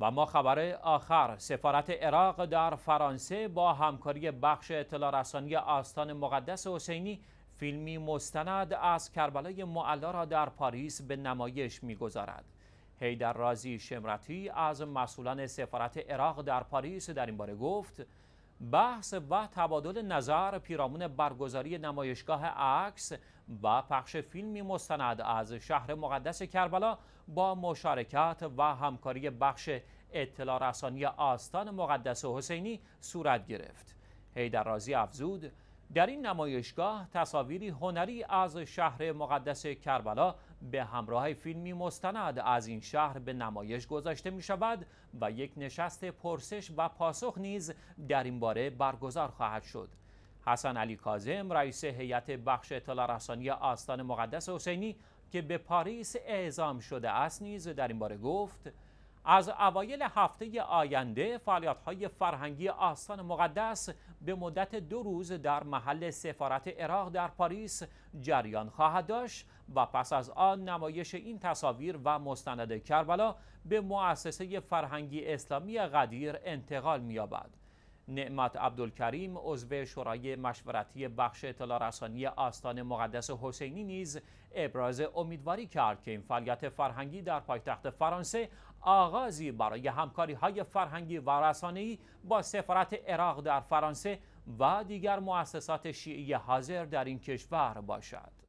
و ما خبر آخر سفارت عراق در فرانسه با همکاری بخش اطلاع رسانی آستان مقدس حسینی فیلمی مستند از کربلای معلا را در پاریس به نمایش میگذارد هیدر رازی شمرتی از مسئولان سفارت عراق در پاریس در این باره گفت بحث و تبادل نظر پیرامون برگزاری نمایشگاه عکس و پخش فیلمی مستند از شهر مقدس کربلا با مشارکت و همکاری بخش اطلاع رسانی آستان مقدس حسینی صورت گرفت. هیدر رازی افزود در این نمایشگاه تصاویری هنری از شهر مقدس کربلا به همراه فیلمی مستند از این شهر به نمایش گذاشته می شود و یک نشست پرسش و پاسخ نیز در این باره برگزار خواهد شد. حسن علی کازم رئیس هیئت بخش اطلاع رسانی آستان مقدس حسینی که به پاریس اعزام شده است نیز در این باره گفت از اوایل هفته آینده های فرهنگی آستان مقدس به مدت دو روز در محل سفارت عراق در پاریس جریان خواهد داشت و پس از آن نمایش این تصاویر و مستند کربلا به مؤسسه فرهنگی اسلامی قدیر انتقال می‌یابد. نعمت عبدالکریم عضو شورای مشورتی بخش اطلاع رسانی آستان مقدس حسینی نیز ابراز امیدواری کرد که این فعالیت فرهنگی در پایتخت فرانسه آغازی برای همکاری های فرهنگی و رسانه‌ای با سفارت عراق در فرانسه و دیگر مؤسسات شیعی حاضر در این کشور باشد.